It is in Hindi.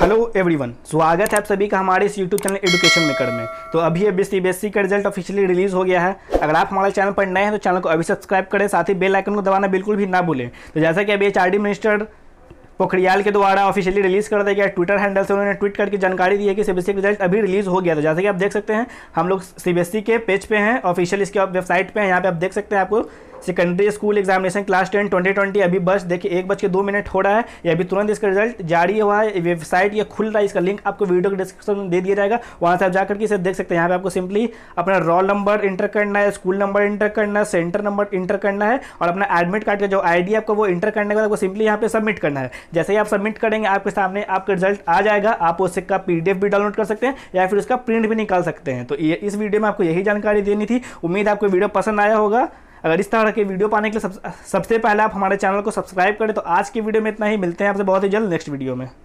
हेलो एवरीवन स्वागत है आप सभी का हमारे इस यूट्यूब चैनल एडुकेशन मेकर में तो अभी अभी सी बी का रिजल्ट ऑफिशियली रिलीज़ हो गया है अगर आप हमारे चैनल पर नए हैं तो चैनल को अभी सब्सक्राइब करें साथ ही बेल आइकन को दबाना बिल्कुल भी ना भूलें तो जैसा कि अभी एच मिनिस्टर पोखरियाल के द्वारा ऑफिशियली रिलीज़ कर दिया गया ट्विटर हैंडल से उन्होंने ट्वीट करके जानकारी दी है कि सीबीएसई रिजल्ट अभी रिलीज़ हो गया तो जैसे कि आप देख सकते हैं हम लोग सीबीएसई के पेज पे हैं ऑफिशियल इसके वेबसाइट पे हैं यहाँ पे आप देख सकते हैं आपको secondary school examination class ten twenty twenty अभी बस देखिए एक बज के दो मिनट हो रहा है ये अभी तुरंत इसका रिजल्ट जारी हुआ है वेबसाइट ये खुल रहा है इसका लिंक आपको वीडियो के डिस्क्रिप्शन में दे दिया जाएगा वहाँ से आप जाकर के इसे देख सकते हैं यहाँ पे आपको सिंपली अपना रोल नंबर इंटर करना है स्कूल नंबर इंटर करना है सेंटर नंबर इंटर करना है और अपना एडमिट कार्ड का जो आई डी आपको वो इंटर करने के बाद आपको सिंपली यहाँ पे सबमिट करना है जैसे ही आप सबमिट करेंगे आपके सामने आपका रिजल्ट आ जाएगा आप उससे का पी भी डाउनलोड कर सकते हैं या फिर उसका प्रिंट भी निकाल सकते हैं तो इस वीडियो में आपको यही जानकारी देनी थी उम्मीद आपको वीडियो पसंद आया होगा अगर इस तरह के वीडियो पाने के लिए सबसे पहले आप हमारे चैनल को सब्सक्राइब करें तो आज की वीडियो में इतना ही मिलते हैं आपसे बहुत ही जल्द नेक्स्ट वीडियो में